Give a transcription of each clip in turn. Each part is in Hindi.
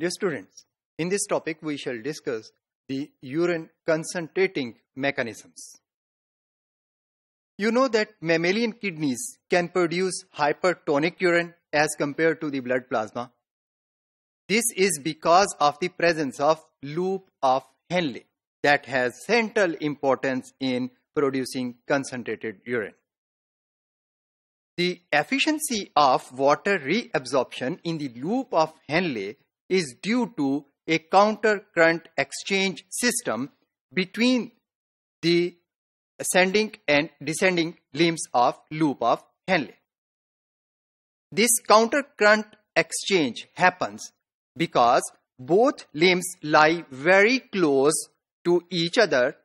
Dear students, in this topic we shall discuss the urine concentrating mechanisms. You know that mammalian kidneys can produce hypertonic urine as compared to the blood plasma. This is because of the presence of loop of Henle that has central importance in producing concentrated urine. The efficiency of water reabsorption in the loop of Henle is due to a counter current exchange system between the ascending and descending limbs of loop of Henle. This counter current exchange happens because both limbs lie very close to each other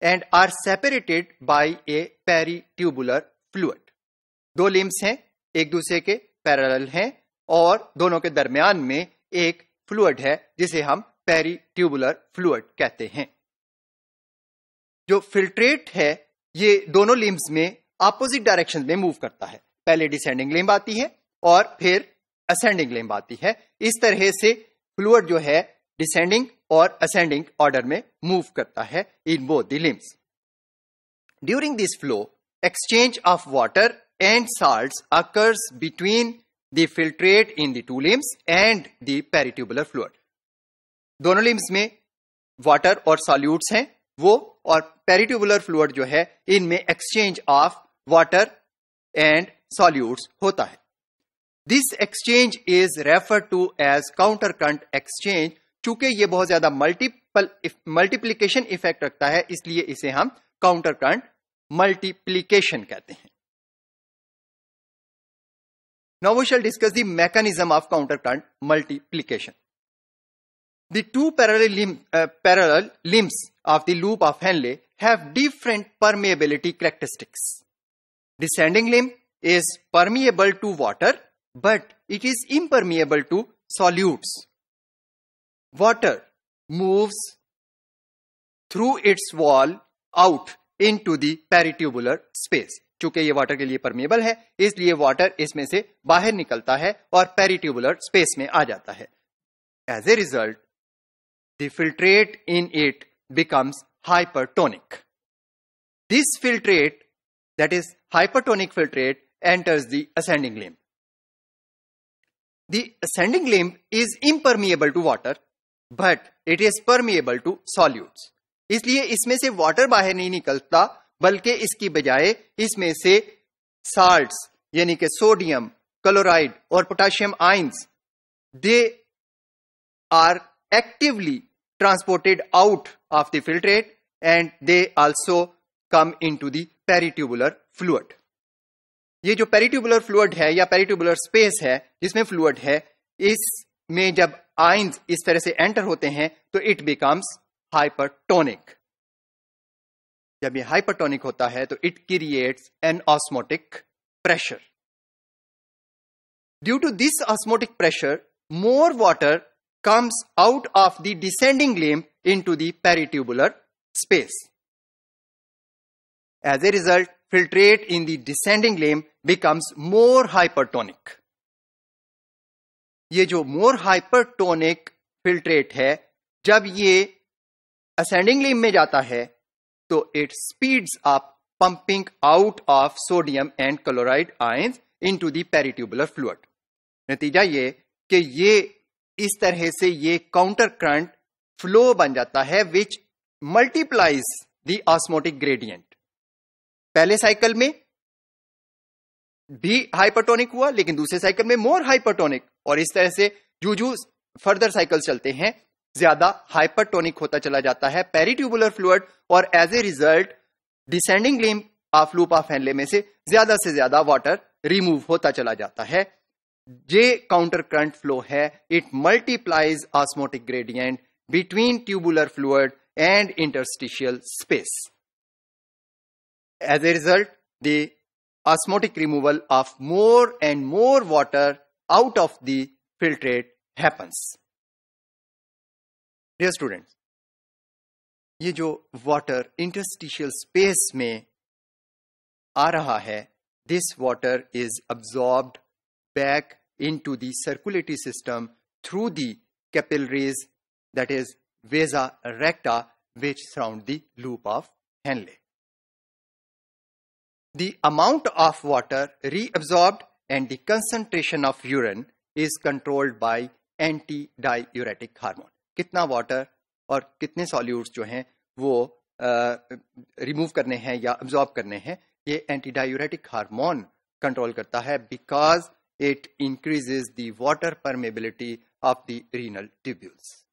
and are separated by a peritubular fluid. do limbs hain ek dusre ke parallel hain aur dono ke darmiyan mein एक फ्लूड है जिसे हम पेरी ट्यूबुलर फ्लूड कहते हैं जो फिल्ट्रेट है ये दोनों लिम्स में अपोजिट डायरेक्शन में मूव करता है पहले डिसेंडिंग लिम्ब आती है और फिर असेंडिंग लिम्ब आती है इस तरह से फ्लूड जो है डिसेंडिंग और असेंडिंग ऑर्डर में मूव करता है in both the limbs during this flow exchange of water and salt occurs between the filtrate in the two limbs and the peritubular fluid. दोनों लिम्स में वाटर और सॉल्यूट्स हैं वो और पेरिट्यूबुलर फ्लूड जो है इनमें exchange of water and solutes होता है this exchange is refer to as counter current exchange चूंकि ये बहुत ज्यादा मल्टीपल मल्टीप्लीकेशन इफेक्ट रखता है इसलिए इसे हम काउंटर करंट मल्टीप्लीकेशन कहते हैं Now we shall discuss the mechanism of counterplant multiplication. The two parallel, limb, uh, parallel limbs of the loop of Henle have different permeability characteristics. Descending limb is permeable to water but it is impermeable to solutes. Water moves through its wall out into the peritubular space. चूंकि ये वाटर के लिए परमेबल है इसलिए वाटर इसमें से बाहर निकलता है और पेरिट्यूबुलर स्पेस में आ जाता है as a result filtrate in it becomes hypertonic this filtrate that is hypertonic filtrate enters the ascending limb. The ascending limb is impermeable to water, but it is permeable to solutes. इसलिए इसमें से वाटर बाहर नहीं निकलता बल्कि इसकी बजाय इसमें से साल्ट यानी कि सोडियम क्लोराइड और potassium ions they are actively transported out of the filtrate and they also come into to peritubular fluid ये जो पेरिट्यूबुलर फ्लूड है या पेरिट्यूबुलर स्पेस है जिसमें फ्लूड है इसमें जब आइंस इस तरह से एंटर होते हैं तो इट बिकम्स हाइपरटोनिक जब ये हाइपरटोनिक होता है तो it creates an osmotic pressure due to this osmotic pressure more water comes out of the descending limb into the peritubular space as a result filtrate in the descending limb becomes more hypertonic ये जो मोर हाइपरटोनिक फिल्ट्रेट है जब ये असेंडिंग लिम में जाता है इट तो it speeds pumping out of sodium and chloride chloride into the peritubular fluid नतीजा ये कि ये इस तरह से ये काउंटर करंट फ्लो बन जाता है which multiplies the osmotic gradient पहले साइकिल में भी हाइपरटोनिक हुआ लेकिन दूसरे साइकिल में मोर हाइपरटोनिक और इस तरह से जू जू फर्दर साइकिल चलते हैं ज्यादा हाइपरटोनिक होता चला जाता है पेरिट्यूबुलर फ्लूड और as a result descending limb of loop of Henle में से ज्यादा से ज्यादा वाटर रिमूव होता चला जाता है जे काउंटर करंट फ्लो है it multiplies osmotic gradient between tubular fluid and interstitial space as a result the osmotic removal of more and more water out of the filtrate happens Dear students, ये जो water interstitial space this water is absorbed back into the circulatory system through the capillaries that is vasa recta which surround the loop of Henle. The amount of water reabsorbed and the concentration of urine is controlled by antidiuretic hormone. कितना वाटर और कितने सॉल्यूट्स जो हैं वो रिमूव करने हैं या अब्जॉर्ब करने हैं ये एंटी डायूरेटिक हार्मोन कंट्रोल करता है because it increases the water permeability of the renal tubules